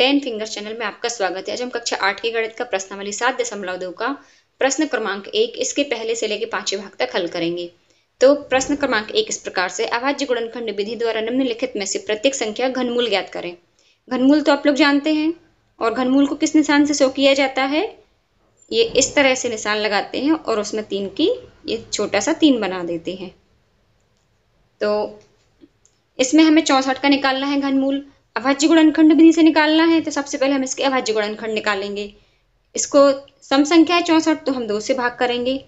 ten finger channel में आपका स्वागत है आज हम कक्षा आठ के गणित का प्रश्नावली सात दशमलव दो का प्रश्न क्रमांक एक इसके पहले से लेकर पांचवें भाग तक हल करेंगे तो प्रश्न क्रमांक एक इस प्रकार से अभाज्य गुणनखंड विधि द्वारा निम्नलिखित में से प्रत्येक संख्या घनमूल ज्ञात करें घनमूल तो आप लोग जानते हैं और घनमूल को किस निशान से शो किया जाता है ये इस तरह से निशान लगाते हैं और उसमें तीन की ये छोटा सा तीन बना देते हैं तो इसमें हमें चौंसठ का निकालना है घनमूल अभाज्य गुणनखंड विधि से निकालना है तो सबसे पहले हम इसके अभाज्य गुणनखंड निकालेंगे इसको सम संख्या है चौंसठ तो हम दो से भाग करेंगे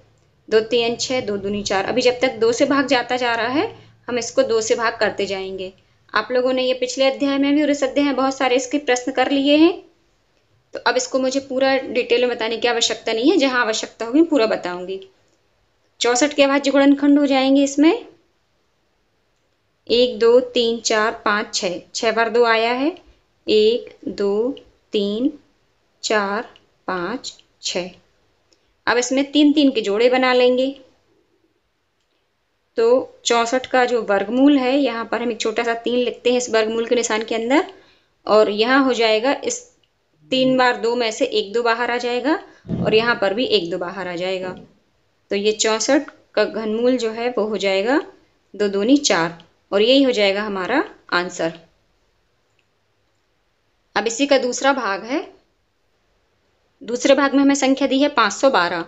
दो तीन छः दो दूनी चार अभी जब तक दो से भाग जाता जा रहा है हम इसको दो से भाग करते जाएंगे आप लोगों ने ये पिछले अध्याय में भी और इस अध्याय में बहुत सारे इसके प्रश्न कर लिए हैं तो अब इसको मुझे पूरा डिटेल में बताने की आवश्यकता नहीं है जहाँ आवश्यकता होगी पूरा बताऊंगी चौंसठ के अभाज्य गुणनखंड हो जाएंगे इसमें एक दो तीन चार पाँच छः छः बार दो आया है एक दो तीन चार पाँच छ अब इसमें तीन तीन के जोड़े बना लेंगे तो चौंसठ का जो वर्गमूल है यहाँ पर हम एक छोटा सा तीन लिखते हैं इस वर्गमूल के निशान के अंदर और यहाँ हो जाएगा इस तीन बार दो में से एक दो बाहर आ जाएगा और यहाँ पर भी एक दो बाहर आ जाएगा तो ये चौंसठ का घनमूल जो है वो हो जाएगा दो दूनी चार और यही हो जाएगा हमारा आंसर अब इसी का दूसरा भाग है दूसरे भाग में हमें संख्या दी है 512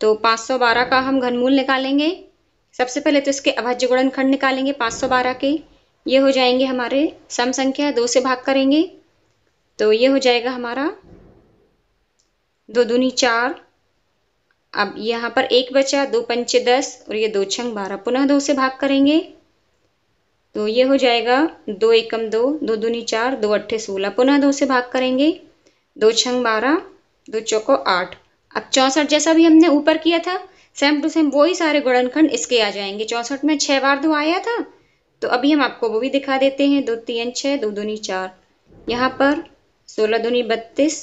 तो 512 का हम घनमूल निकालेंगे सबसे पहले तो इसके अभाज्य गुणनखंड निकालेंगे 512 के ये हो जाएंगे हमारे सम संख्या दो से भाग करेंगे तो ये हो जाएगा हमारा दो दूनी चार अब यहाँ पर एक बचा दो पंचे दस और ये दो छंग बारह पुनः दो से भाग करेंगे तो ये हो जाएगा दो एकम दो दो दूनी चार दो अट्ठे सोलह पुनः दो से भाग करेंगे दो छंग बारह दो चौको आठ अब चौंसठ जैसा भी हमने ऊपर किया था सेम टू सेम वही सारे गुणनखंड इसके आ जाएंगे चौंसठ में छः बार दो आया था तो अभी हम आपको वो भी दिखा देते हैं दो तीन छः दो दूनी चार यहाँ पर सोलह दूनी बत्तीस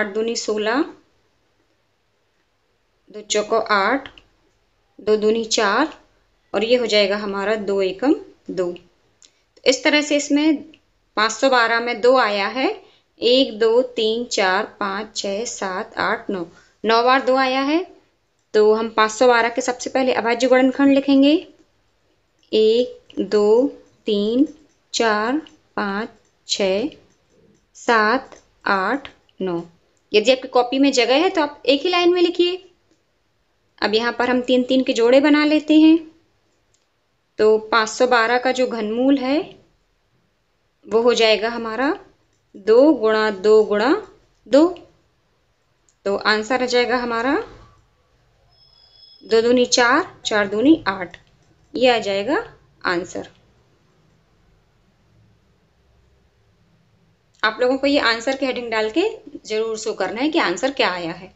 आठ दूनी सोलह दो चौको आठ दो दूनी चार और ये हो जाएगा हमारा दो एकम दो इस तरह से इसमें 512 में दो आया है एक दो तीन चार पाँच छः सात आठ नौ नौ बार दो आया है तो हम 512 के सबसे पहले अभाज्य गुणनखंड लिखेंगे एक दो तीन चार पाँच छ सात आठ नौ यदि आपकी कॉपी में जगह है तो आप एक ही लाइन में लिखिए अब यहाँ पर हम तीन तीन के जोड़े बना लेते हैं तो 512 का जो घनमूल है वो हो जाएगा हमारा दो गुणा दो गुणा दो तो आंसर आ जाएगा हमारा दो दूनी चार चार दूनी आठ ये आ जाएगा आंसर आप लोगों को ये आंसर के हेडिंग डाल के जरूर शो करना है कि आंसर क्या आया है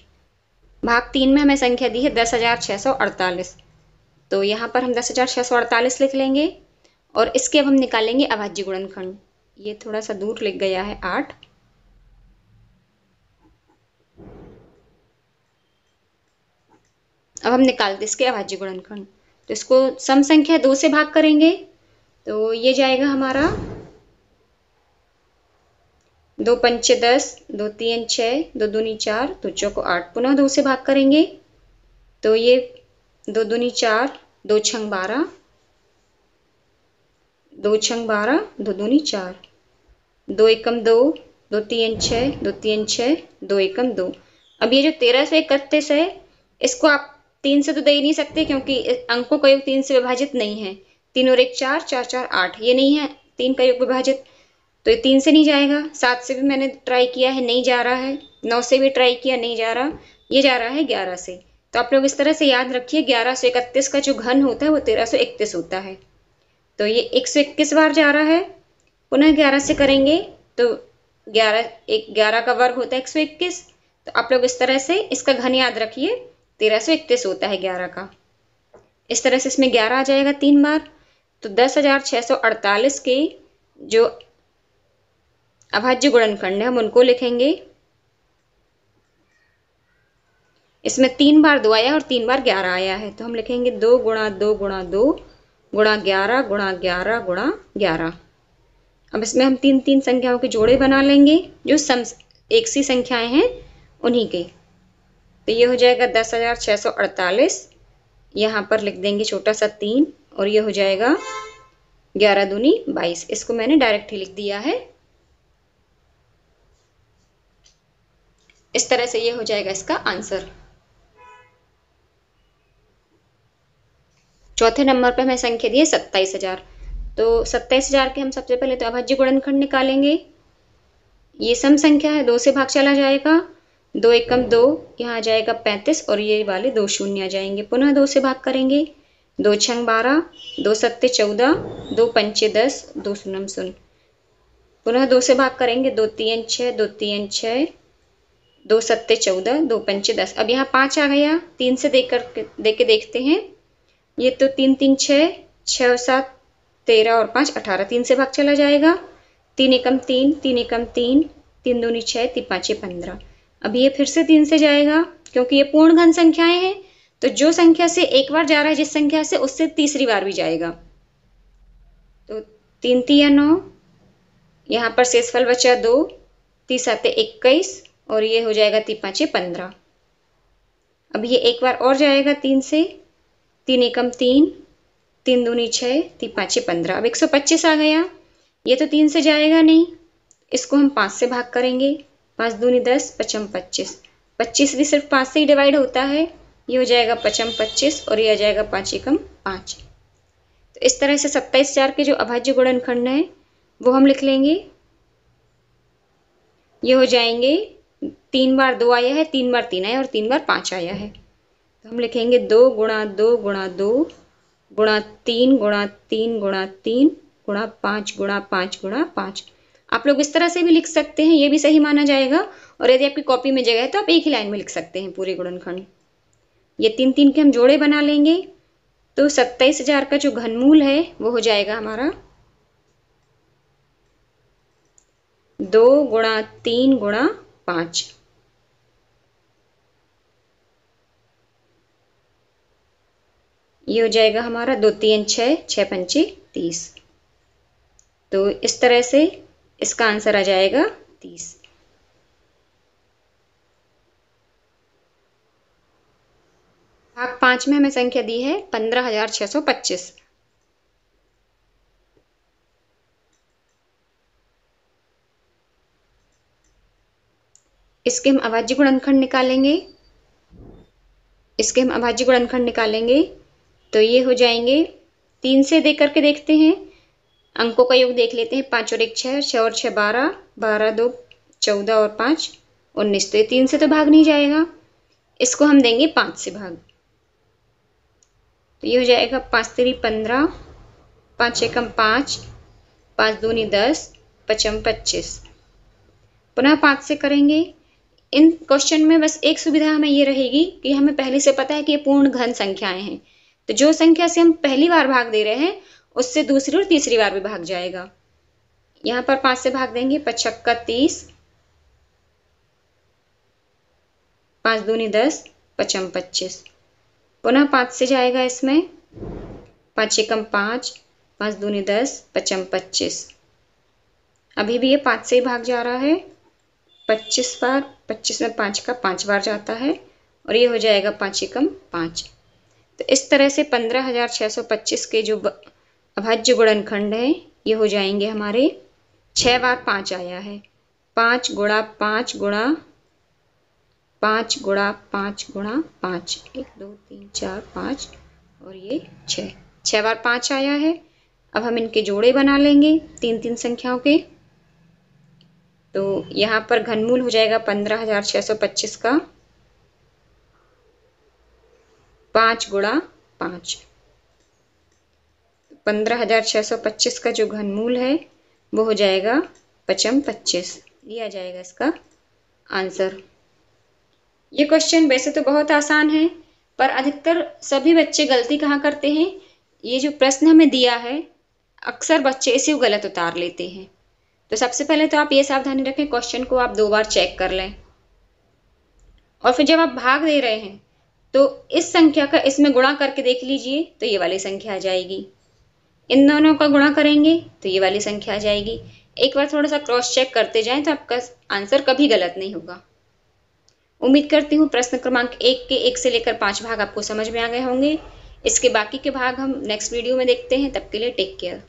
भाग तीन में हमें संख्या दी है दस हजार छः सौ अड़तालीस तो यहाँ पर हम दस हजार छः सौ अड़तालीस लिख लेंगे और इसके अब हम निकालेंगे अभाज्य गुणनखंड ये थोड़ा सा दूर लग गया है आठ अब हम निकालते इसके अभाज्य गुणनखंड तो इसको सम संख्या दो से भाग करेंगे तो ये जाएगा हमारा दो पंचे दस दो तीन छः दो दूनी चार दो तो चौको आठ पुनः दो से भाग करेंगे तो ये दो दूनी चार दो छंग बारह दो छंग बारह दो दूनी चार दो एकम दो दो तीन छः दो तीन छः दो एकम दो अब ये जो तेरह सौ इकतीस है इसको आप तीन से तो दे ही नहीं सकते क्योंकि अंकों का योग तीन से विभाजित नहीं है तीन और एक चार चार चार आठ ये नहीं है तीन का योग विभाजित तो ये तीन से नहीं जाएगा सात से भी मैंने ट्राई किया है नहीं जा रहा है नौ से भी ट्राई किया नहीं जा रहा ये जा रहा है ग्यारह से तो आप लोग इस तरह से याद रखिए ग्यारह सौ इकतीस का जो घन होता है वो तेरह सौ इकतीस होता है तो ये एक सौ इक्कीस बार जा रहा है पुनः ग्यारह से करेंगे तो ग्यारह एक ग्यारह का वर्ग होता है एक सौ इक्कीस तो आप लोग इस तरह से इसका घन याद रखिए तेरह सौ इक्कीस होता है ग्यारह का इस तरह से इसमें ग्यारह आ जाएगा तीन बार तो दस हजार छः सौ अड़तालीस के जो अभाज्य गुणनखंड है हम उनको लिखेंगे इसमें तीन बार दो आया और तीन बार ग्यारह आया है तो हम लिखेंगे दो गुणा दो गुणा दो गुणा ग्यारह गुणा ग्यारह गुणा ग्यारह अब इसमें हम तीन तीन संख्याओं के जोड़े बना लेंगे जो सम एक सी संख्याएं हैं उन्हीं के तो ये हो जाएगा दस हज़ार छः सौ अड़तालीस यहाँ पर लिख देंगे छोटा सा तीन और ये हो जाएगा ग्यारह दूनी बाईस इसको मैंने डायरेक्ट ही लिख दिया है इस तरह से ये हो जाएगा इसका आंसर चौथे नंबर पर हमें संख्या दी है सत्ताईस हज़ार तो सत्ताईस हज़ार के हम सबसे पहले तो अभाज्य गुणनखंड निकालेंगे ये सम संख्या है दो से भाग चला जाएगा दो एकम दो यहाँ आ जाएगा पैंतीस और ये वाले दो शून्य आ जाएंगे पुनः दो से भाग करेंगे दो छंग बारह दो सत्य चौदह दो पंचे दस दो सुनम सुन पुनः दो से भाग करेंगे दो तीन छः दो तीन छः दो सत्ते चौदह दो पंचे दस अब यहाँ पाँच आ गया तीन से देख कर देख के देखते हैं ये तो तीन तीन छः छः और सात तेरह और पाँच अठारह तीन से भाग चला जाएगा तीन एकम तीन तीन एकम तीन तीन दूनी छः तीन पाँचे पंद्रह अब ये फिर से तीन से जाएगा क्योंकि ये पूर्ण घन संख्याएं हैं तो जो संख्या से एक बार जा रहा है जिस संख्या से उससे तीसरी बार भी जाएगा तो तीन या नौ यहाँ पर शेषफल बचा दो तीस आते इक्कीस और ये हो जाएगा तीन पाँचे पंद्रह अब ये एक बार और जाएगा तीन से तीन एकम तीन तीन दूनी छः तीन पाँच पंद्रह अब एक सौ पच्चीस आ गया ये तो तीन से जाएगा नहीं इसको हम पाँच से भाग करेंगे पाँच दूनी दस पचम पच्चीस पच्चीस भी सिर्फ पाँच से ही डिवाइड होता है ये हो जाएगा पचम पच्चीस और ये आ जाएगा पाँच एकम पाँच तो इस तरह से सत्ताईस चार के जो अभाज्य गुणनखंड हैं वो हम लिख लेंगे ये हो जाएंगे तीन बार दो आया है तीन बार तीन आया और तीन बार पाँच आया है तो हम लिखेंगे दो गुणा दो गुणा दो गुणा तीन गुणा तीन गुणा तीन गुणा पाँच गुणा पाँच गुणा पाँच आप लोग इस तरह से भी लिख सकते हैं ये भी सही माना जाएगा और यदि आपकी कॉपी में जगह है तो आप एक ही लाइन में लिख सकते हैं पूरे गुणनखंड ये तीन तीन के हम जोड़े बना लेंगे तो सत्ताईस हजार का जो घनमूल है वो हो जाएगा हमारा दो गुणा तीन गुणा पाँच ये हो जाएगा हमारा दो तीन छः छः पंचे तीस तो इस तरह से इसका आंसर आ जाएगा तीस भाग पाँच में हमें संख्या दी है पंद्रह हजार छः सौ पच्चीस इसके हम अभाज्य गुणनखंड निकालेंगे इसके हम अभाज्य गुणनखंड निकालेंगे तो ये हो जाएंगे तीन से देख करके देखते हैं अंकों का योग देख लेते हैं पाँच और एक छः छः और छः बारह बारह दो चौदह और पाँच उन्नीस तो ये तीन से तो भाग नहीं जाएगा इसको हम देंगे पाँच से भाग तो ये हो जाएगा पाँच तेरी पंद्रह पाँच एकम पाँच पाँच दूनी दस पचम पच्चीस पुनः पाँच से करेंगे इन क्वेश्चन में बस एक सुविधा हमें ये रहेगी कि हमें पहले से पता है कि ये पूर्ण घन संख्याएं हैं तो जो संख्या से हम पहली बार भाग दे रहे हैं उससे दूसरी और तीसरी बार भी भाग जाएगा यहाँ पर पाँच से भाग देंगे पचक्का तीस पाँच दूनी दस पचम पच्चीस पुनः पाँच से जाएगा इसमें पाँच एकम पाँच पाँच दूनी दस पचम पच्चीस अभी भी ये पाँच से ही भाग जा रहा है पच्चीस बार पच्चीस में पाँच का पाँच बार जाता है और ये हो जाएगा पाँच एकम पाँच तो इस तरह से पंद्रह हजार सौ पच्चीस के जो अभाज्य गुणनखंड हैं ये हो जाएंगे हमारे छः बार पाँच आया है पाँच गुणा पाँच गुणा पाँच गुणा पाँच गुणा पाँच एक दो तीन चार पाँच और ये छः छः बार पाँच आया है अब हम इनके जोड़े बना लेंगे तीन तीन संख्याओं के तो यहाँ पर घनमूल हो जाएगा पंद्रह हजार छः सौ पच्चीस का पाँच गुणा पाँच पंद्रह हजार छः सौ पच्चीस का जो घनमूल है वो हो जाएगा पचम पच्चीस लिया जाएगा इसका आंसर ये क्वेश्चन वैसे तो बहुत आसान है पर अधिकतर सभी बच्चे गलती कहाँ करते हैं ये जो प्रश्न हमें दिया है अक्सर बच्चे इसे गलत उतार लेते हैं तो सबसे पहले तो आप ये सावधानी रखें क्वेश्चन को आप दो बार चेक कर लें और फिर जब आप भाग दे रहे हैं तो इस संख्या का इसमें गुणा करके देख लीजिए तो ये वाली संख्या आ जाएगी इन दोनों का गुणा करेंगे तो ये वाली संख्या आ जाएगी एक बार थोड़ा सा क्रॉस चेक करते जाएं तो आपका आंसर कभी गलत नहीं होगा उम्मीद करती हूँ प्रश्न क्रमांक एक के एक से लेकर पाँच भाग आपको समझ में आ गए होंगे इसके बाकी के भाग हम नेक्स्ट वीडियो में देखते हैं तब के लिए टेक केयर